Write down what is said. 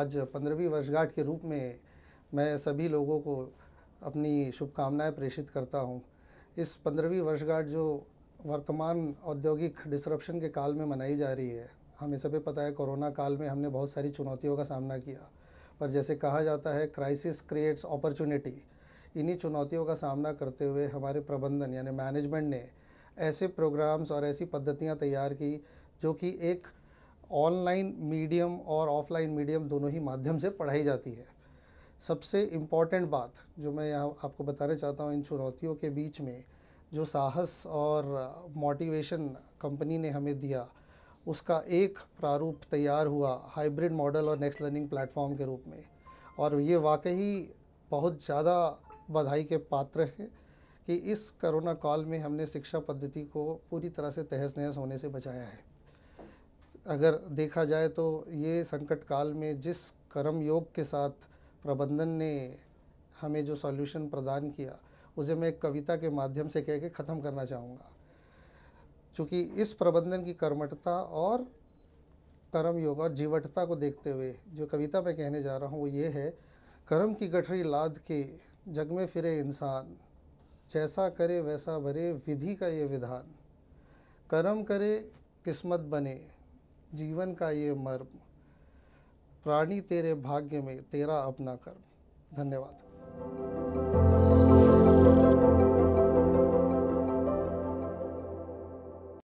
आज पंद्रहवीं वर्षगांठ के रूप में मैं सभी लोगों को अपनी शुभकामनाएं प्रेषित करता हूं। इस पंद्रहवीं वर्षगांठ जो वर्तमान औद्योगिक डिसरप्शन के काल में मनाई जा रही है हमें सभी पता है कोरोना काल में हमने बहुत सारी चुनौतियों का सामना किया पर जैसे कहा जाता है क्राइसिस क्रिएट्स अपॉर्चुनिटी इन्हीं चुनौतियों का सामना करते हुए हमारे प्रबंधन यानी मैनेजमेंट ने ऐसे प्रोग्राम्स और ऐसी पद्धतियाँ तैयार की जो कि एक ऑनलाइन मीडियम और ऑफलाइन मीडियम दोनों ही माध्यम से पढ़ाई जाती है सबसे इम्पॉर्टेंट बात जो मैं यहाँ आपको बताना चाहता हूँ इन चुनौतियों के बीच में जो साहस और मोटिवेशन कंपनी ने हमें दिया उसका एक प्रारूप तैयार हुआ हाइब्रिड मॉडल और नेक्स्ट लर्निंग प्लेटफॉर्म के रूप में और ये वाकई बहुत ज़्यादा बधाई के पात्र हैं कि इस कोरोना काल में हमने शिक्षा पद्धति को पूरी तरह से तहस नहस होने से बचाया है अगर देखा जाए तो ये संकट काल में जिस कर्म योग के साथ प्रबंधन ने हमें जो सॉल्यूशन प्रदान किया उसे मैं एक कविता के माध्यम से कह के ख़त्म करना चाहूँगा चूँकि इस प्रबंधन की कर्मठता और कर्म योग और जीवटता को देखते हुए जो कविता मैं कहने जा रहा हूँ वो ये है कर्म की गठरी लाद के जग में फिरे इंसान जैसा करे वैसा भरे विधि का ये विधान कर्म करे किस्मत बने जीवन का ये मर्म प्राणी तेरे भाग्य में तेरा अपना कर्म धन्यवाद